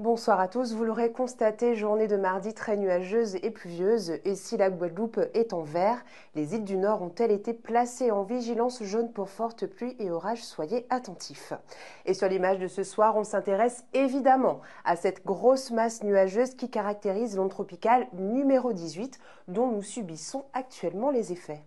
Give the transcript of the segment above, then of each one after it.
Bonsoir à tous, vous l'aurez constaté, journée de mardi très nuageuse et pluvieuse, et si la Guadeloupe est en vert, les îles du Nord ont-elles été placées en vigilance jaune pour fortes pluie et orages, soyez attentifs. Et sur l'image de ce soir, on s'intéresse évidemment à cette grosse masse nuageuse qui caractérise l'onde tropicale numéro 18 dont nous subissons actuellement les effets.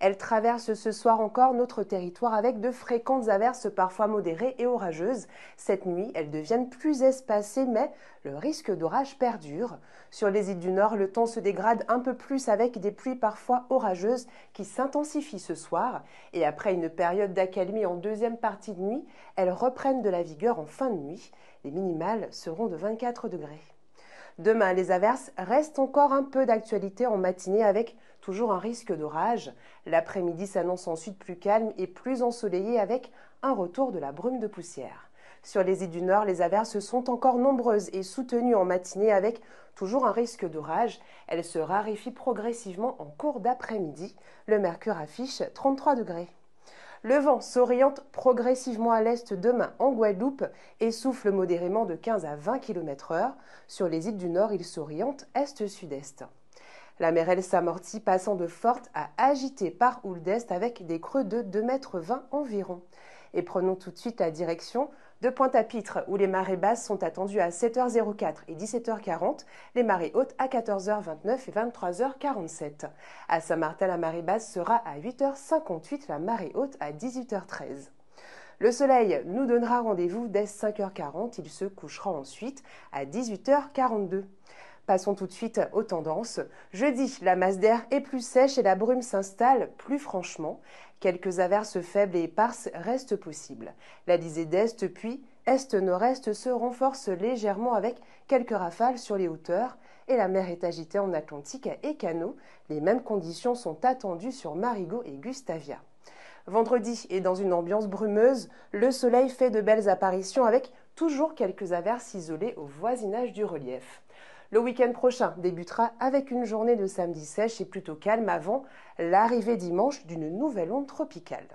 Elles traverse ce soir encore notre territoire avec de fréquentes averses parfois modérées et orageuses. Cette nuit, elles deviennent plus espacées, mais le risque d'orage perdure. Sur les îles du Nord, le temps se dégrade un peu plus avec des pluies parfois orageuses qui s'intensifient ce soir. Et après une période d'accalmie en deuxième partie de nuit, elles reprennent de la vigueur en fin de nuit. Les minimales seront de 24 degrés. Demain, les averses restent encore un peu d'actualité en matinée avec toujours un risque d'orage. L'après-midi s'annonce ensuite plus calme et plus ensoleillé avec un retour de la brume de poussière. Sur les îles du Nord, les averses sont encore nombreuses et soutenues en matinée avec toujours un risque d'orage. Elles se raréfient progressivement en cours d'après-midi. Le mercure affiche 33 degrés. Le vent s'oriente progressivement à l'est demain en Guadeloupe et souffle modérément de 15 à 20 km/h. Sur les îles du Nord, il s'oriente est-sud-est. La mer Elle s'amortit, passant de forte à agitée par houle d'est avec des creux de 2,20 m environ. Et prenons tout de suite la direction de Pointe-à-Pitre, où les marées basses sont attendues à 7h04 et 17h40, les marées hautes à 14h29 et 23h47. À Saint-Martin, la marée basse sera à 8h58, la marée haute à 18h13. Le soleil nous donnera rendez-vous dès 5h40, il se couchera ensuite à 18h42. Passons tout de suite aux tendances. Jeudi, la masse d'air est plus sèche et la brume s'installe plus franchement. Quelques averses faibles et éparses restent possibles. La lisée d'Est puis Est-Nord-Est se renforce légèrement avec quelques rafales sur les hauteurs et la mer est agitée en Atlantique et Canaux. Les mêmes conditions sont attendues sur Marigot et Gustavia. Vendredi, et dans une ambiance brumeuse, le soleil fait de belles apparitions avec toujours quelques averses isolées au voisinage du relief. Le week-end prochain débutera avec une journée de samedi sèche et plutôt calme avant l'arrivée dimanche d'une nouvelle onde tropicale.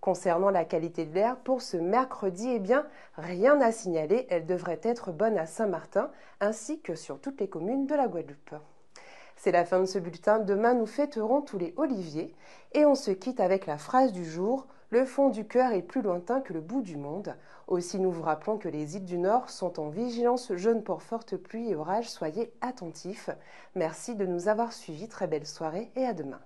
Concernant la qualité de l'air, pour ce mercredi, eh bien, rien à signaler. Elle devrait être bonne à Saint-Martin ainsi que sur toutes les communes de la Guadeloupe. C'est la fin de ce bulletin. Demain, nous fêterons tous les oliviers et on se quitte avec la phrase du jour le fond du cœur est plus lointain que le bout du monde. Aussi, nous vous rappelons que les îles du Nord sont en vigilance Jeunes pour fortes pluies et orages. Soyez attentifs. Merci de nous avoir suivis. Très belle soirée et à demain.